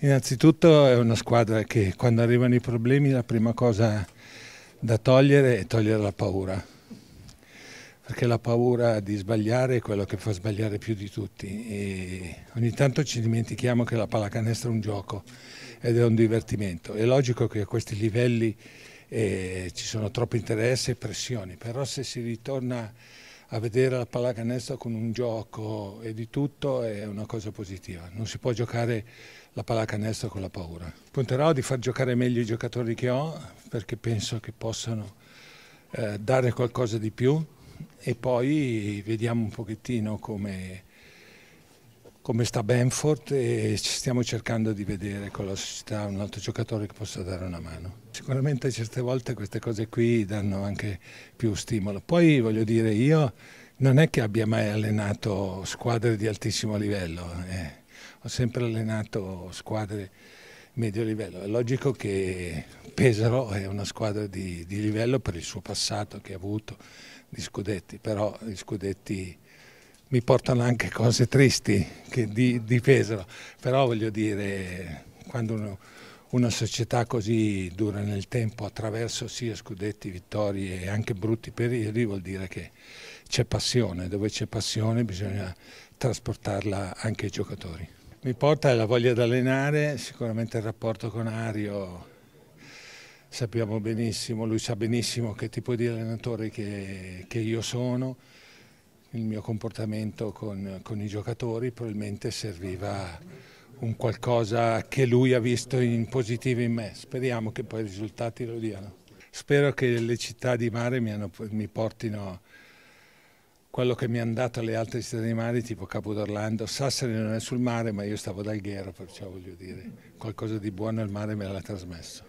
Innanzitutto è una squadra che quando arrivano i problemi la prima cosa da togliere è togliere la paura, perché la paura di sbagliare è quello che fa sbagliare più di tutti e ogni tanto ci dimentichiamo che la pallacanestro è un gioco ed è un divertimento. È logico che a questi livelli eh, ci sono troppi interessi e pressioni, però se si ritorna a vedere la pallacanestro con un gioco e di tutto è una cosa positiva. Non si può giocare la pallacanestro con la paura. Punterò di far giocare meglio i giocatori che ho perché penso che possano eh, dare qualcosa di più e poi vediamo un pochettino come come sta Benford e stiamo cercando di vedere con la società un altro giocatore che possa dare una mano. Sicuramente certe volte queste cose qui danno anche più stimolo. Poi voglio dire io non è che abbia mai allenato squadre di altissimo livello, eh. ho sempre allenato squadre medio livello. È logico che Pesaro è una squadra di, di livello per il suo passato che ha avuto di scudetti, però gli scudetti mi portano anche cose tristi di, di Pesaro, però voglio dire, quando uno, una società così dura nel tempo attraverso sia scudetti, vittorie e anche brutti periodi vuol dire che c'è passione, dove c'è passione bisogna trasportarla anche ai giocatori. Mi porta la voglia di allenare, sicuramente il rapporto con Ario sappiamo benissimo, lui sa benissimo che tipo di allenatore che, che io sono, il mio comportamento con, con, i giocatori probabilmente serviva un qualcosa che lui ha visto in positivo in me. Speriamo che poi i risultati lo diano. Spero che le città di mare mi, hanno, mi portino quello che mi hanno dato le altre città di mare, tipo Capo d'Orlando. Sassari non è sul mare, ma io stavo dal Alghero, perciò voglio dire, qualcosa di buono il mare me l'ha trasmesso.